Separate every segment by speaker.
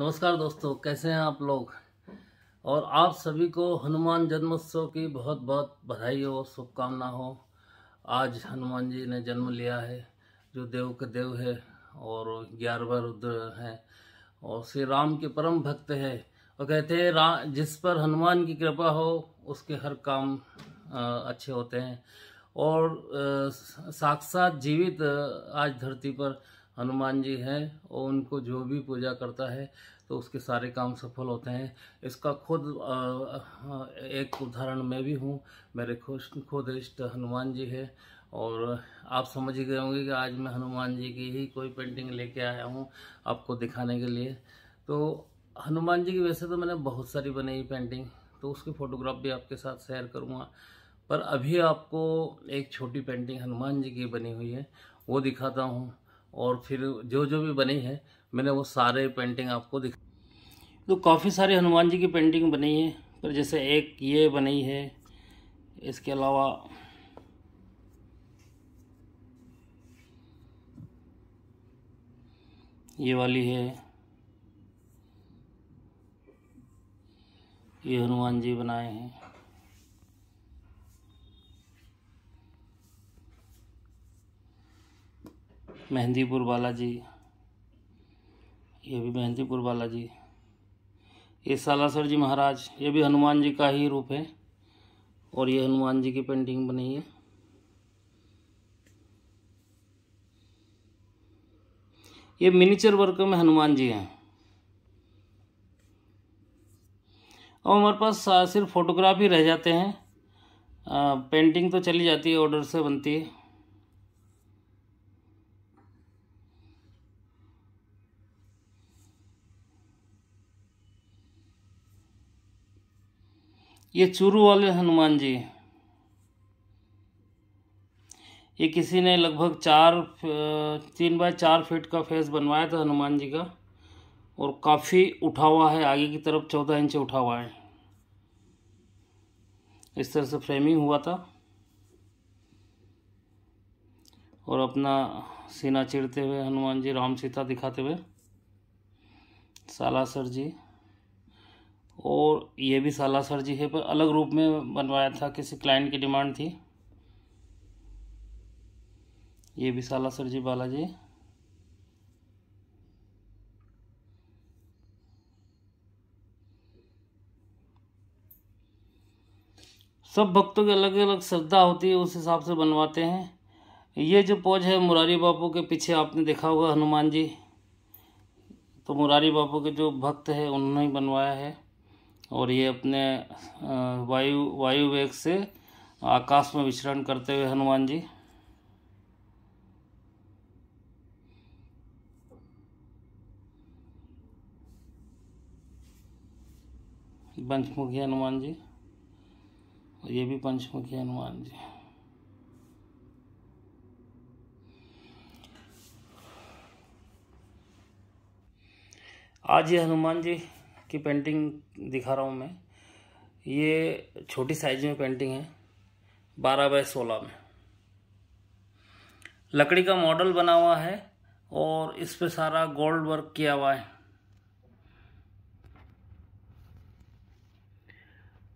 Speaker 1: नमस्कार दोस्तों कैसे हैं आप लोग और आप सभी को हनुमान जन्मोत्सव की बहुत बहुत बधाई हो शुभकामना हो आज हनुमान जी ने जन्म लिया है जो देव के देव है और ग्यारहवा रुद्र हैं और श्री राम के परम भक्त है और कहते हैं राम जिस पर हनुमान की कृपा हो उसके हर काम अच्छे होते हैं और साक्षात जीवित आज धरती पर हनुमान जी हैं और उनको जो भी पूजा करता है तो उसके सारे काम सफल होते हैं इसका खुद एक उदाहरण मैं भी हूँ मेरे खुद इष्ट हनुमान जी है और आप समझ गए होंगे कि आज मैं हनुमान जी की ही कोई पेंटिंग लेके आया हूँ आपको दिखाने के लिए तो हनुमान जी की वैसे तो मैंने बहुत सारी बनाई पेंटिंग तो उसकी फ़ोटोग्राफ भी आपके साथ शेयर करूँगा पर अभी आपको एक छोटी पेंटिंग हनुमान जी की बनी हुई है वो दिखाता हूँ और फिर जो जो भी बनी है मैंने वो सारे पेंटिंग आपको दिखा तो काफ़ी सारे हनुमान जी की पेंटिंग बनी है पर जैसे एक ये बनी है इसके अलावा ये वाली है ये हनुमान जी बनाए हैं मेहंदीपुर बालाजी ये भी मेहंदीपुर बालाजी ये सालासर जी महाराज ये भी हनुमान जी का ही रूप है और ये हनुमान जी की पेंटिंग बनी है ये मिनीचर वर्क में हनुमान जी हैं और हमारे पास सिर्फ फोटोग्राफ ही रह जाते हैं आ, पेंटिंग तो चली जाती है ऑर्डर से बनती है ये चूरू वाले हनुमान जी ये किसी ने लगभग चार तीन बाय चार फीट का फेस बनवाया था हनुमान जी का और काफ़ी उठा हुआ है आगे की तरफ चौदह इंच उठा हुआ है इस तरह से फ्रेमिंग हुआ था और अपना सीना चिड़ते हुए हनुमान जी राम सीता दिखाते हुए सालासर जी और ये भी साला सर जी है पर अलग रूप में बनवाया था किसी क्लाइंट की डिमांड थी ये भी साला सर जी बालाजी सब भक्तों की अलग अलग श्रद्धा होती है उस हिसाब से बनवाते हैं ये जो पौज है मुरारी बापू के पीछे आपने देखा होगा हनुमान जी तो मुरारी बापू के जो भक्त है उन्होंने ही बनवाया है और ये अपने वायु वायु वेग से आकाश में विचरण करते हुए हनुमान जी पंचमुखी हनुमान जी और ये भी पंचमुखी हनुमान जी आज ये हनुमान जी की पेंटिंग दिखा रहा हूँ मैं ये छोटी साइज में पेंटिंग है बारह बाय सोलह में लकड़ी का मॉडल बना हुआ है और इस पे सारा गोल्ड वर्क किया हुआ है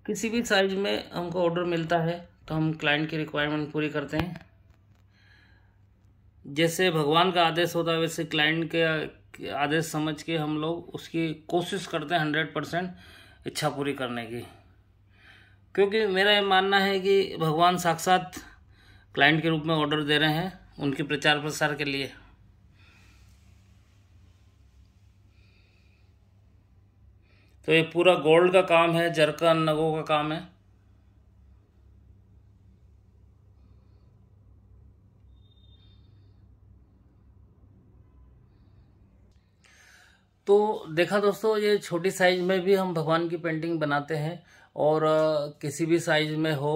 Speaker 1: किसी भी साइज में हमको ऑर्डर मिलता है तो हम क्लाइंट की रिक्वायरमेंट पूरी करते हैं जैसे भगवान का आदेश होता है वैसे क्लाइंट के आदेश समझ के हम लोग उसकी कोशिश करते हैं हंड्रेड परसेंट इच्छा पूरी करने की क्योंकि मेरा ये मानना है कि भगवान साक्षात क्लाइंट के रूप में ऑर्डर दे रहे हैं उनके प्रचार प्रसार के लिए तो ये पूरा गोल्ड का काम है जरकन नगों का काम है तो देखा दोस्तों ये छोटी साइज में भी हम भगवान की पेंटिंग बनाते हैं और किसी भी साइज में हो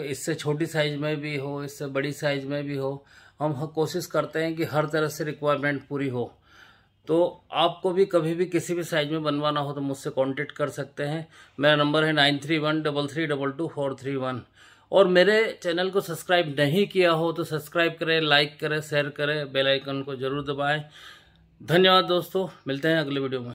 Speaker 1: इससे छोटी साइज में भी हो इससे बड़ी साइज में भी हो हम कोशिश करते हैं कि हर तरह से रिक्वायरमेंट पूरी हो तो आपको भी कभी भी किसी भी साइज में बनवाना हो तो मुझसे कांटेक्ट कर सकते हैं मेरा नंबर है nine three one double three double two four three one और मेरे चैनल को सब्सक्राइब नहीं किया हो तो सब्सक्राइब करें लाइक करें शेयर करें बेल आइकन को ज़रूर दबाएं धन्यवाद दोस्तों मिलते हैं अगले वीडियो में